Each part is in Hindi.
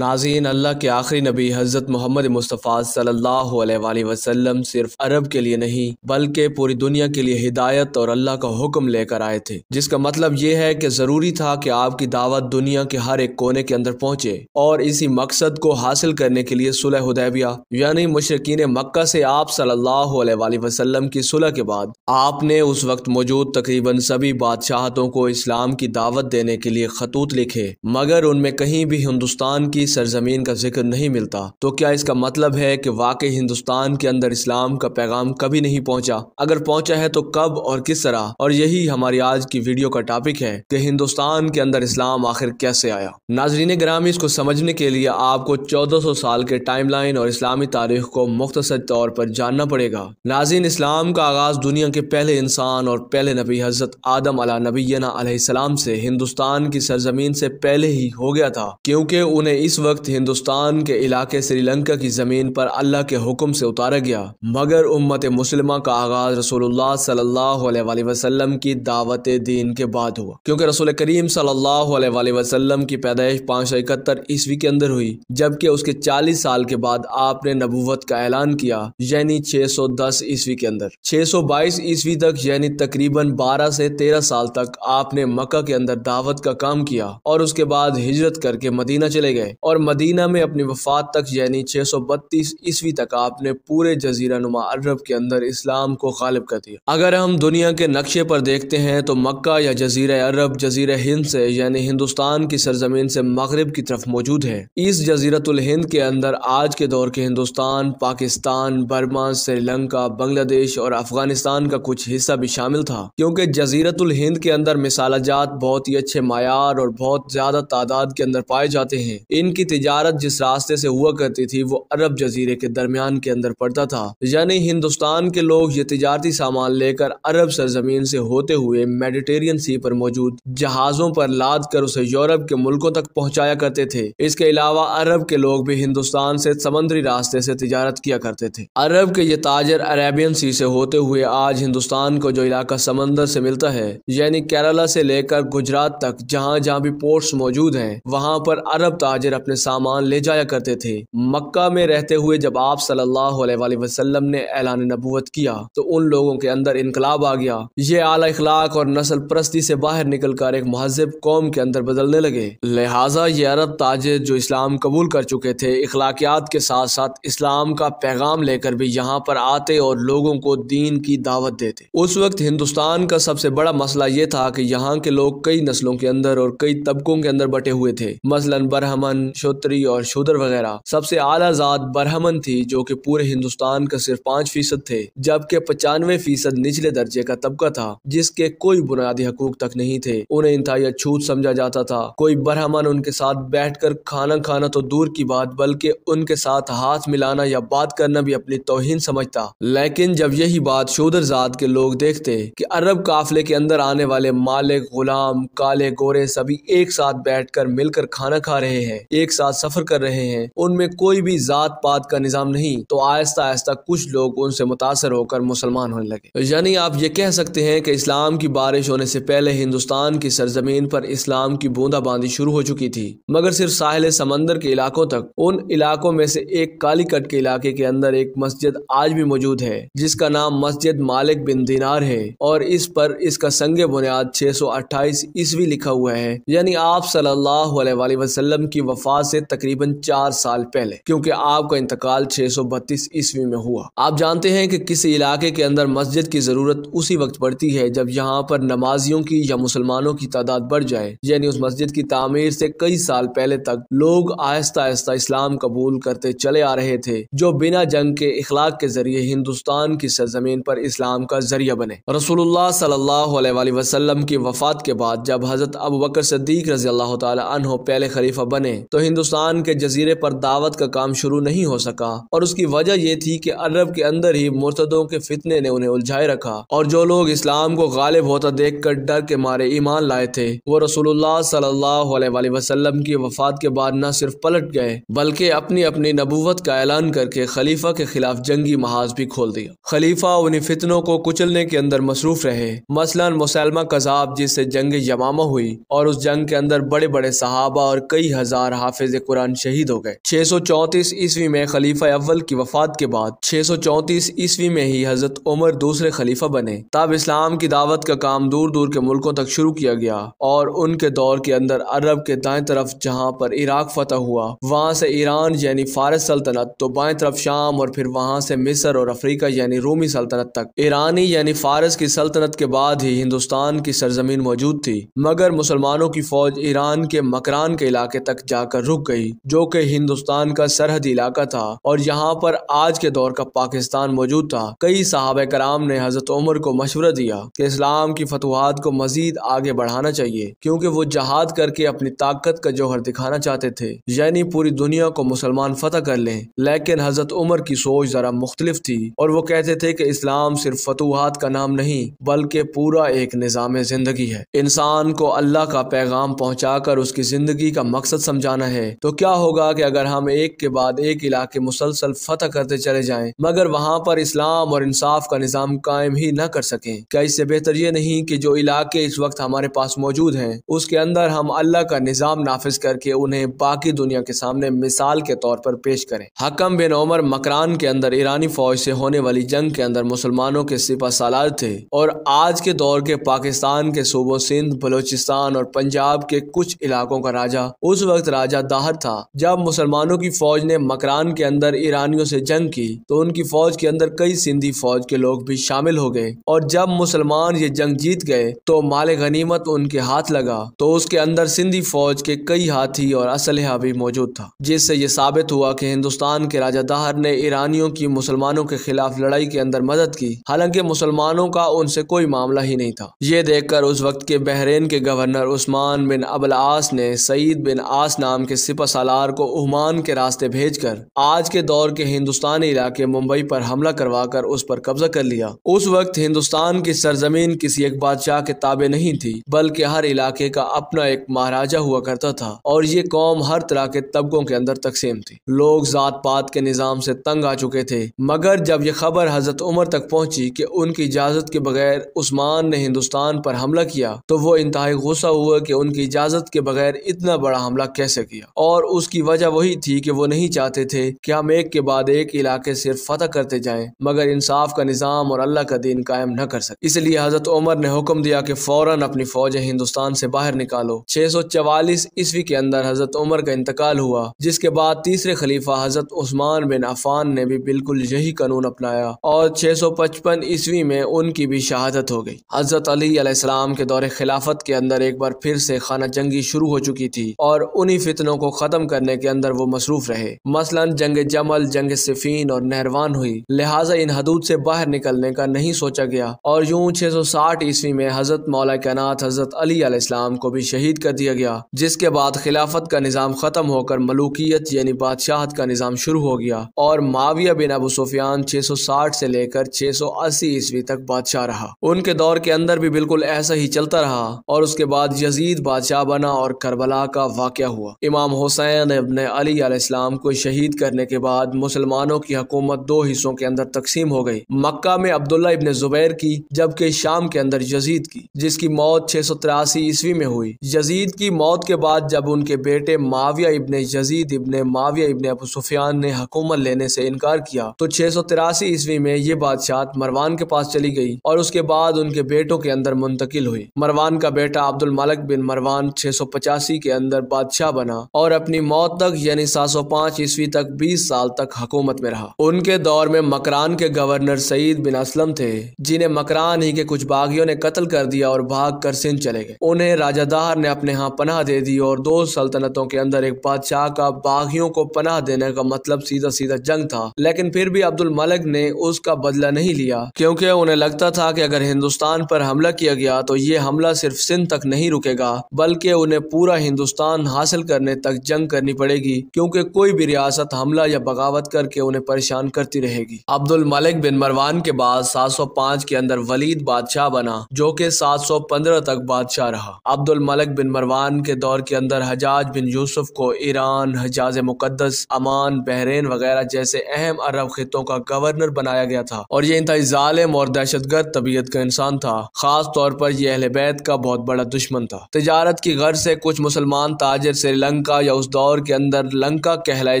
नाजीन अल्लाह के आखिरी नबी हज़रत मोहम्मद मुस्तफ़ा सल्लल्लाहु अलैहि वसल्लम सिर्फ अरब के लिए नहीं बल्कि पूरी दुनिया के लिए हिदायत और अल्लाह का हुक्म लेकर आए थे जिसका मतलब ये है कि ज़रूरी था कि आपकी दावत दुनिया के हर एक कोने के अंदर पहुँचे और इसी मकसद को हासिल करने के लिए सुलह हुदैबिया यानी मुशरकिन मक्का से आप सल्लल्लाहु अलैहि वसल्लम की सुलह के बाद आपने उस वक्त मौजूद तकरीबन सभी बादशाहतों को इस्लाम की दावत देने के लिए खतूत लिखे मगर उनमें कहीं भी हिंदुस्तान की की सरजमीन का जिक्र नहीं मिलता तो क्या इसका मतलब है कि वाकई हिंदुस्तान के अंदर इस्लाम का पैगाम कभी नहीं पहुंचा अगर पहुंचा है तो कब और किस तरह और यही हमारी आज की वीडियो का टॉपिक है कि हिंदुस्तान के अंदर इस्लाम आखिर कैसे आया नाजरीन ग्रामी इसको समझने के लिए आपको चौदह सौ साल के टाइम लाइन और इस्लामी तारीख को मुख्तर तौर पर जानना पड़ेगा नाजीन इस्लाम का आगाज दुनिया के पहले इंसान और पहले नबी हजरत आदम अला नबीना से हिंदुस्तान की सरजमीन से पहले ही हो गया था क्योंकि उन्हें इस इस वक्त हिंदुस्तान के इलाके श्रीलंका की ज़मीन पर अल्लाह के हुक्म से उतारा गया मगर उम्मत मुसलमा का आगाज़ रसूलुल्लाह सल्लल्लाहु अलैहि वसल्लम की दावत दीन के बाद हुआ क्योंकि रसूल करीम सल्लल्लाहु अलैहि वसल्लम की पैदाइश पाँच सौ इकहत्तर ईस्वी के अंदर हुई जबकि उसके चालीस साल के बाद आपने नबूवत का ऐलान किया यानी छह सौ दस ईस्वी के अंदर छह सौ बाईस ईस्वी तक यानी तकरीबन बारह से तेरह साल तक आपने मक्का के अंदर दावत का काम किया और उसके बाद हिजरत करके मदीना चले गए और मदीना में अपनी वफात तक यानी छः सौ बत्तीस ईस्वी तक आपने पूरे जजीरा नुमा अरब के अंदर इस्लाम को गालिब कर दिया अगर हम दुनिया के नक्शे पर देखते हैं तो मक्का या जजीरा अरब जजीरा हिंद से यानी हिंदुस्तान की सरजमीन से मगरब की तरफ मौजूद है इस जजीरतुल हिंद के अंदर आज के दौर के हिंदुस्तान पाकिस्तान बर्मा श्रीलंका बांग्लादेश और अफगानिस्तान का कुछ हिस्सा भी शामिल था क्योंकि जजीरतुल हिंद के अंदर जात बहुत ही अच्छे मैार और बहुत ज्यादा तादाद के अंदर पाए जाते हैं इन इनकी तजारत जिस रास्ते से हुआ करती थी वो अरब जजीरे के दरमियान के अंदर पड़ता था यानी हिंदुस्तान के लोग ये तजारती सामान लेकर अरब सरजमीन से होते हुए मेडिटेरियन सी पर मौजूद जहाजों पर लाद कर उसे यूरोप के मुल्कों तक पहुँचाया करते थे इसके अलावा अरब के लोग भी हिंदुस्तान से समुद्री रास्ते से तजारत किया करते थे अरब के ये ताजर अरेबियन सी से होते हुए आज हिंदुस्तान को जो इलाका समंदर से मिलता है यानी केरला से लेकर गुजरात तक जहाँ जहाँ भी पोर्ट्स मौजूद हैं वहाँ पर अरब ताजर अपने सामान ले जाया करते थे मक्का में रहते हुए जब आप सल्लल्लाहु अलैहि वसल्लम ने ऐलान नबूत किया तो उन लोगों के अंदर इनकलाब आ गया ये आला इखलाक और नस्ल परस्ती से बाहर निकल कर एक महजब कौम के अंदर बदलने लगे लिहाजा ये अरब ताजर जो इस्लाम कबूल कर चुके थे इखलाकियात के साथ साथ इस्लाम का पैगाम लेकर भी यहाँ पर आते और लोगों को दीन की दावत देते उस वक्त हिंदुस्तान का सबसे बड़ा मसला ये था कि यहाँ के लोग कई नस्लों के अंदर और कई तबकों के अंदर बटे हुए थे मसलन बरहमन क्षत्रिय और शूदर वगैरह सबसे आला जात ब्राह्मण थी जो कि पूरे हिंदुस्तान का सिर्फ पाँच फीसद थे जबकि पचानवे फीसद निचले दर्जे का तबका था जिसके कोई बुनियादी हकूक तक नहीं थे उन्हें इंतहाई छूत समझा जाता था कोई ब्राह्मण उनके साथ बैठ कर खाना खाना तो दूर की बात बल्कि उनके साथ हाथ मिलाना या बात करना भी अपनी तोहिन समझता लेकिन जब यही बात शूदर जात के लोग देखते कि अरब काफले के अंदर आने वाले मालिक गुलाम काले गोरे सभी एक साथ बैठकर मिलकर खाना खा रहे हैं एक साथ सफर कर रहे हैं उनमें कोई भी जात पात का निज़ाम नहीं तो आहिस्ता आहिस्ता कुछ लोग उनसे मुतासर होकर मुसलमान होने लगे यानी आप ये कह सकते हैं कि इस्लाम की बारिश होने से पहले हिंदुस्तान की सरजमीन पर इस्लाम की बूंदाबांदी शुरू हो चुकी थी मगर सिर्फ साहिल समंदर के इलाकों तक उन इलाकों में से एक कालीकट के इलाके के अंदर एक मस्जिद आज भी मौजूद है जिसका नाम मस्जिद मालिक बिन दिनार है और इस पर इसका संग बुनियाद छह सौ अट्ठाईस ईस्वी लिखा हुआ है यानी आप सल्लल्लाहु अलैहि वसल्लम की वफात से तकरीबन चार साल पहले क्योंकि आपका इंतकाल छह सौ बत्तीस ईस्वी में हुआ आप जानते हैं कि किसी इलाके के अंदर मस्जिद की जरूरत उसी वक्त पड़ती है जब यहाँ पर नमाजियों की या मुसलमानों की तादाद बढ़ जाए यानी उस मस्जिद की तामीर से कई साल पहले तक लोग आहिस्ता आहिस्ता इस्लाम कबूल करते चले आ रहे थे जो बिना जंग के इखलाक के जरिए हिंदुस्तान की सरजमीन पर इस्लाम का जरिया बने रसूलुल्लाह सल्लल्लाहु अलैहि वसल्लम की वफात के बाद जब हजरत अबू बकर सद्दीक रजी अल्लाह तहों पहले खलीफा बने तो हिंदुस्तान के जजीरे पर दावत का काम शुरू नहीं हो सका और उसकी वजह यह थी कि अरब के अंदर ही मुर्तदों के फितने ने उन्हें उलझाए रखा और जो लोग इस्लाम को गालिब होता देख कर डर के मारे ईमान लाए थे वो रसूलुल्लाह सल्लल्लाहु अलैहि वसल्लम की वफात के बाद न सिर्फ पलट गए बल्कि अपनी अपनी नबूवत का ऐलान करके खलीफा के खिलाफ जंगी महाज भी खोल दिया खलीफा उन्हीं फितनों को कुचलने के अंदर मसरूफ रहे मसलन मुसलमा कजाब जिससे जंग यमामा हुई और उस जंग के अंदर बड़े बड़े सहाबा और कई हजार हाफिज कुरान शहीद हो गए छह सौ चौतीस ईस्वी में खलीफा अव्वल की वफात के बाद छह सौ चौतीस ईस्वी में ही हजरत उमर दूसरे खलीफा बने तब इस्लाम की दावत का काम दूर दूर के मुल्कों तक शुरू किया गया और उनके दौर के अंदर अरब के दाएं तरफ जहाँ पर इराक फतह हुआ वहाँ से ईरान यानी फारस सल्तनत तो बाएं तरफ शाम और फिर वहाँ से मिस्र और अफ्रीका यानी रोमी सल्तनत तक ईरानी यानी फारस की सल्तनत के बाद ही हिंदुस्तान की सरजमीन मौजूद थी मगर मुसलमानों की फौज ईरान के मकरान के इलाके तक जाकर आकर रुक गई जो कि हिंदुस्तान का सरहदी इलाका था और यहाँ पर आज के दौर का पाकिस्तान मौजूद था कई साहब कराम ने हजरत उमर को मशवरा दिया कि इस्लाम की फतवाहत को मजीद आगे बढ़ाना चाहिए क्योंकि वो जहाद करके अपनी ताकत का जौहर दिखाना चाहते थे यानी पूरी दुनिया को मुसलमान फतेह कर लें लेकिन हजरत उमर की सोच जरा मुख्तलिफ थी और वो कहते थे कि इस्लाम सिर्फ फतवाहत का नाम नहीं बल्कि पूरा एक निज़ाम जिंदगी है इंसान को अल्लाह का पैगाम पहुँचा कर उसकी जिंदगी का मकसद समझाना जाना है तो क्या होगा कि अगर हम एक के बाद एक इलाके मुसलसल फतह करते चले जाएं मगर वहाँ पर इस्लाम और इंसाफ का निज़ाम कायम ही न कर सकें क्या इससे बेहतर ये नहीं कि जो इलाके इस वक्त हमारे पास मौजूद हैं उसके अंदर हम अल्लाह का निज़ाम नाफिज करके उन्हें बाकी दुनिया के सामने मिसाल के तौर पर पेश करें हकम बिन उमर मकरान के अंदर ईरानी फौज से होने वाली जंग के अंदर मुसलमानों के सिपा सालार थे और आज के दौर के पाकिस्तान के सूबों सिंध बलोचिस्तान और पंजाब के कुछ इलाकों का राजा उस वक्त राजा राजा दाहर था जब मुसलमानों की फौज ने मकरान के अंदर ईरानियों से जंग की तो उनकी फौज के अंदर कई सिंधी फौज के लोग भी शामिल हो गए और जब मुसलमान ये जंग जीत गए तो माल गनीमत उनके हाथ लगा तो उसके अंदर सिंधी फौज के कई हाथी और असलहा भी मौजूद था जिससे ये साबित हुआ कि हिंदुस्तान के राजा दाहर ने ईरानियों की मुसलमानों के खिलाफ लड़ाई के अंदर मदद की हालांकि मुसलमानों का उनसे कोई मामला ही नहीं था ये देखकर उस वक्त के बहरेन के गवर्नर उस्मान बिन अबल आस ने सईद बिन आस नाम नाम के सिपा सालार को उमान के रास्ते भेजकर आज के दौर के हिंदुस्तानी इलाके मुंबई पर हमला करवाकर उस पर कब्जा कर लिया उस वक्त हिंदुस्तान की सरजमीन किसी एक बादशाह के ताबे नहीं थी बल्कि हर इलाके का अपना एक महाराजा हुआ करता था और ये कौम हर तरह के तबकों के अंदर तकसीम थी लोग जात पात के निज़ाम से तंग आ चुके थे मगर जब यह खबर हजरत उमर तक पहुंची कि उनकी इजाज़त के बगैर उस्मान ने हिंदुस्तान पर हमला किया तो वो इंतहाई गुस्सा हुआ कि उनकी इजाज़त के बगैर इतना बड़ा हमला कैसे किया और उसकी वजह वही थी कि वो नहीं चाहते थे कि हम एक के बाद एक इलाके सिर्फ फतह करते जाएं मगर इंसाफ का निज़ाम और अल्लाह का दिन कायम न कर सके इसलिए हजरत उमर ने हुक्म दिया कि फौरन अपनी फौजें हिंदुस्तान से बाहर निकालो छह सौ चवालीस ईस्वी के अंदर हजरत उमर का इंतकाल हुआ जिसके बाद तीसरे खलीफा हजरत उस्मान बिन अफान ने भी बिल्कुल यही कानून अपनाया और छह सौ पचपन ईस्वी में उनकी भी शहादत हो गई हजरत अलीसम के दौरे खिलाफत के अंदर एक बार फिर से खाना जंगी शुरू हो चुकी थी और उन्हीं फितनों को खत्म करने के अंदर वो मसरूफ रहे मसलन जंग जमल जंग सिफीन और नहरवान हुई लिहाजा इन हदूद से बाहर निकलने का नहीं सोचा गया और यूं 660 सौ साठ ईस्वी में हजरत मौला कैनात हजरत अली इस्लाम को भी शहीद कर दिया गया जिसके बाद खिलाफत का निज़ाम खत्म होकर मलूकियत यानी बादशाहत का निज़ाम शुरू हो गया और माविया बिन अबू सुफियान साठ से लेकर अस्सी ईस्वी तक बादशाह रहा उनके दौर के अंदर भी बिल्कुल ऐसा ही चलता रहा और उसके बाद यजीद बादशाह बना और करबला का वाक़ हुआ इमाम हुसैन इबन अलीम को शहीद करने के बाद मुसलमानों की हकूमत दो हिस्सों के अंदर तकसीम हो गई मक्का में अब्दुल्ला इबन जुबैर की जबकि शाम के अंदर यजीद की जिसकी मौत छह सौ तिरासी ईस्वी में हुई यजीद की मौत के बाद जब उनके बेटे Muawiya ibn Yazid ibn Muawiya ibn Abu Sufyan ने हकूमत लेने से इनकार किया तो छह सौ तिरासी ईस्वी में ये बादशाह मरवान के पास चली गई और उसके बाद उनके बेटों के अंदर मुंतकिल हुई मरवान का बेटा अब्दुल मलक बिन मरवान छह सौ पचासी के अंदर बादशाह बना बना और अपनी मौत तक यानी सात सौ पांच ईस्वी तक बीस साल तक हकूमत में रहा उनके दौर में मकरान के गवर्नर सईद बिन असलम थे जिन्हें मकरान ही के कुछ बागियों ने कत्ल कर दिया और भाग कर सिंध चले गए उन्हें राजादार ने अपने यहाँ पनाह दे दी और दो सल्तनतों के अंदर एक बादशाह का बागियों को पनाह देने का मतलब सीधा सीधा जंग था लेकिन फिर भी अब्दुल मलिक ने उसका बदला नहीं लिया क्योंकि उन्हें लगता था कि अगर हिंदुस्तान पर हमला किया गया तो ये हमला सिर्फ सिंध तक नहीं रुकेगा बल्कि उन्हें पूरा हिंदुस्तान हासिल करने करने तक जंग करनी पड़ेगी क्योंकि कोई भी रियासत हमला या बगावत करके उन्हें परेशान करती रहेगी अब्दुल मलिक बिन मरवान के बाद 705 के अंदर वलीद बादशाह बना जो कि 715 तक बादशाह रहा अब्दुल मलिक बिन मरवान के दौर के अंदर हजाज बिन यूसुफ को ईरान हजाज मुकदस अमान बहरेन वगैरह जैसे अहम अरब खितों का गवर्नर बनाया गया था और ये इंतजाई जालिम और दहशतगर्द तबीयत का इंसान था खास तौर पर यह अहल बैत का बहुत बड़ा दुश्मन था तजारत की गर्ज से कुछ मुसलमान ताजर श्रीलंका लंका या उस दौर के अंदर लंका कहलाए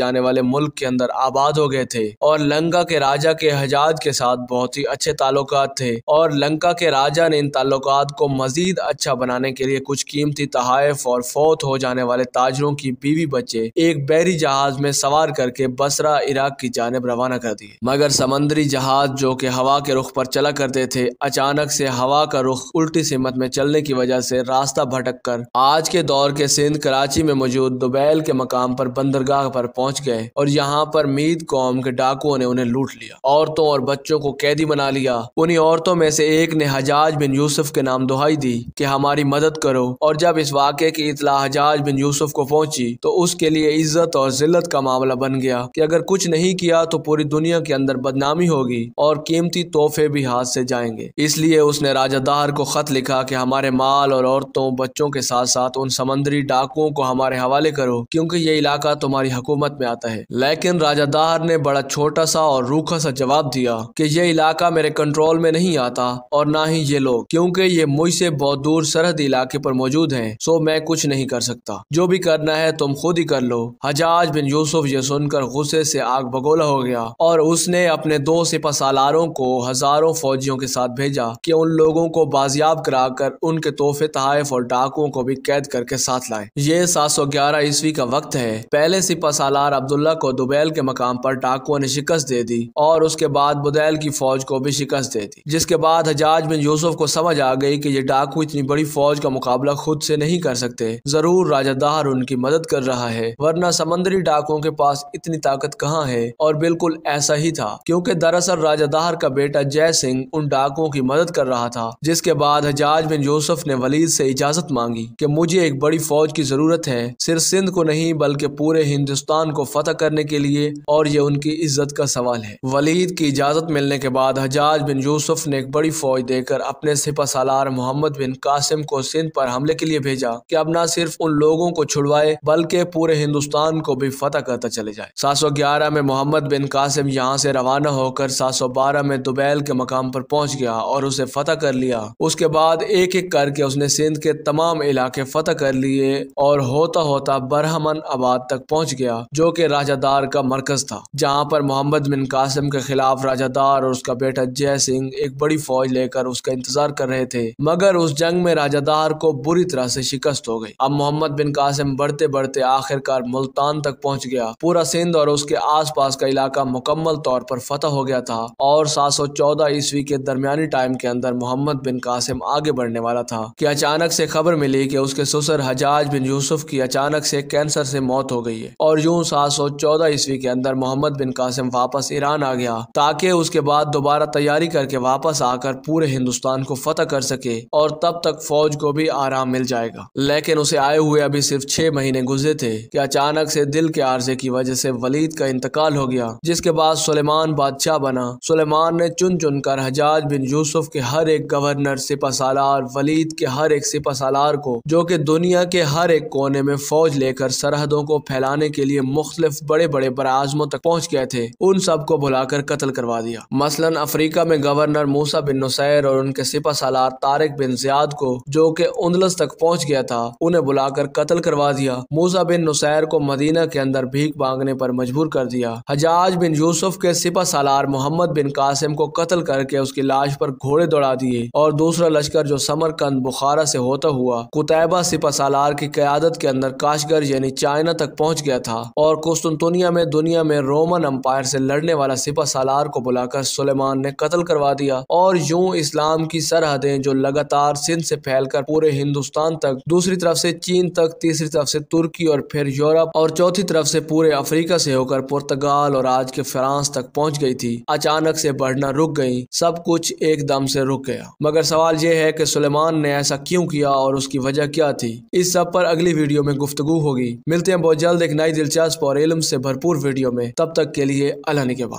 जाने वाले मुल्क के अंदर आबाद हो गए थे और लंका के राजा के हजाज के साथ बहुत ही अच्छे ताल्लुक थे और लंका के राजा ने इन ताल्लुक को मजीद अच्छा बनाने के लिए कुछ कीमती तहफ और फौत हो जाने वाले ताजरों की बीवी बच्चे एक बैरी जहाज में सवार करके बसरा इराक की जानब रवाना कर दिए मगर समंदरी जहाज जो की हवा के रुख पर चला करते थे अचानक से हवा का रुख उल्टी सिमत में चलने की वजह से रास्ता भटक कर आज के दौर के सिंध कराची में मौजूद मौजूद दुबैल के मकाम पर बंदरगाह पर पहुंच गए और यहाँ पर मीद कौम के डाकुओं ने उन्हें लूट लिया औरतों और बच्चों को कैदी बना लिया उन्हीं औरतों में से एक ने हजाज बिन यूसुफ के नाम दुहाई दी कि हमारी मदद करो और जब इस वाक्य की इतला हजाज बिन यूसुफ को पहुंची तो उसके लिए इज्जत और जिल्लत का मामला बन गया कि अगर कुछ नहीं किया तो पूरी दुनिया के अंदर बदनामी होगी और कीमती तोहफे भी हाथ से जाएंगे इसलिए उसने राजा दार को खत लिखा कि हमारे माल और औरतों बच्चों के साथ साथ उन समंदरी डाकुओं को हमारे हमारे हवाले करो क्योंकि ये इलाका तुम्हारी हुकूमत में आता है लेकिन दाहर ने बड़ा छोटा सा और रूखा सा जवाब दिया कि ये इलाका मेरे कंट्रोल में नहीं आता और ना ही ये लोग क्योंकि ये मुझसे बहुत दूर सरहद इलाके पर मौजूद हैं सो मैं कुछ नहीं कर सकता जो भी करना है तुम खुद ही कर लो हजाज बिन यूसुफ ये सुनकर गुस्से से आग बगोला हो गया और उसने अपने दो सिपा सालारों को हजारों फौजियों के साथ भेजा कि उन लोगों को बाजियाब कराकर उनके तोहफे तहफ और डाकुओं को भी कैद करके साथ लाए ये सात सौ 1911 ईस्वी का वक्त है पहले सिपा सालार अब्दुल्ला को दुबैल के मकाम पर डाकुओं ने शिकस्त दे दी और उसके बाद बुदैल की फौज को भी शिकस्त दे दी जिसके बाद हजाज बिन यूसुफ को समझ आ गई कि ये डाकू इतनी बड़ी फौज का मुकाबला खुद से नहीं कर सकते जरूर राजा दाहर उनकी मदद कर रहा है वरना समंदरी डाकुओं के पास इतनी ताकत कहाँ है और बिल्कुल ऐसा ही था क्योंकि दरअसल राजा दाहर का बेटा जय सिंह उन डाकुओं की मदद कर रहा था जिसके बाद हजाज बिन यूसुफ ने वलीद से इजाजत मांगी कि मुझे एक बड़ी फौज की जरूरत है सिर्फ सिंध को नहीं बल्कि पूरे हिंदुस्तान को फतह करने के लिए और ये उनकी इज्जत का सवाल है वलीद की इजाज़त मिलने के बाद हजाज बिन यूसुफ ने एक बड़ी फौज देकर अपने सिपा सालार मोहम्मद बिन कासिम को सिंध पर हमले के लिए भेजा कि अब न सिर्फ उन लोगों को छुड़वाए बल्कि पूरे हिंदुस्तान को भी फतह करता चले जाए सात सौ ग्यारह में मोहम्मद बिन कासिम यहाँ से रवाना होकर सात सौ बारह में दुबैल के मकाम पर पहुंच गया और उसे फतह कर लिया उसके बाद एक एक करके उसने सिंध के तमाम इलाके फतह कर लिए और होता होता बरहमन आबाद तक पहुंच गया जो कि राजादार का मरकज था जहां पर मोहम्मद बिन कासिम के खिलाफ राजादार और उसका बेटा जय सिंह एक बड़ी फौज लेकर उसका इंतजार कर रहे थे मगर उस जंग में राजादार को बुरी तरह से शिकस्त हो गई अब मोहम्मद बिन कासिम बढ़ते बढ़ते आखिरकार मुल्तान तक पहुँच गया पूरा सिंध और उसके आस पास का इलाका मुकम्मल तौर पर फतेह हो गया था और सात सौ चौदह ईस्वी के दरमियानी टाइम के अंदर मोहम्मद बिन कासिम आगे बढ़ने वाला था की अचानक से खबर मिली की उसके ससुर हजाज बिन यूसुफ की अचानक अचानक से कैंसर से मौत हो गई है और यूं सात सौ चौदह ईस्वी के अंदर मोहम्मद बिन कासिम वापस ईरान आ गया ताकि उसके बाद दोबारा तैयारी करके वापस आकर पूरे हिंदुस्तान को फतह कर सके और तब तक फौज को भी आराम मिल जाएगा लेकिन उसे आए हुए अभी सिर्फ छह महीने गुजरे थे की अचानक से दिल के आर्जे की वजह से वलीद का इंतकाल हो गया जिसके बाद सुलेमान बादशाह बना सुलेमान ने चुन चुन कर हजाज बिन यूसुफ के हर एक गवर्नर सिपा सालार वलीद के हर एक सिपा सालार को जो कि दुनिया के हर एक कोने में फौज लेकर सरहदों को फैलाने के लिए मुख्तलिफ बड़े बड़े बराजमों तक पहुँच गए थे उन सबको बुलाकर कत्ल करवा दिया मसलन अफ्रीका में गवर्नर मूसा बिन नुसैर और उनके सिपा सालार तारिक बिन जियाद को जो के उंदलस तक पहुँच गया था उन्हें बुलाकर कत्ल करवा दिया मूसा बिन नुसैर को मदीना के अंदर भीख मांगने पर मजबूर कर दिया हजाज बिन यूसुफ के सिपा सालार मोहम्मद बिन कासिम को कत्ल करके उसकी लाश पर घोड़े दौड़ा दिए और दूसरा लश्कर जो समरकंद बुखारा से होता हुआ कुतैबा सिपा सालार की क्यादत के अंदर काशगर यानी चाइना तक पहुंच गया था और कोस्तुनतुनिया में दुनिया में रोमन अम्पायर से लड़ने वाला सिपा सालार को बुलाकर सुलेमान ने कत्ल करवा दिया और यूं इस्लाम की सरहदें जो लगातार सिंध से फैलकर पूरे हिंदुस्तान तक दूसरी तरफ से चीन तक तीसरी तरफ से तुर्की और फिर यूरोप और चौथी तरफ से पूरे अफ्रीका से होकर पुर्तगाल और आज के फ्रांस तक पहुँच गई थी अचानक से बढ़ना रुक गई सब कुछ एकदम से रुक गया मगर सवाल यह है की सुलेमान ने ऐसा क्यूँ किया और उसकी वजह क्या थी इस सब पर अगली वीडियो में गुफ्तु होगी मिलते हैं बहुत जल्द एक नई दिलचस्प और इलम से भरपूर वीडियो में तब तक के लिए अल्लाह के बाद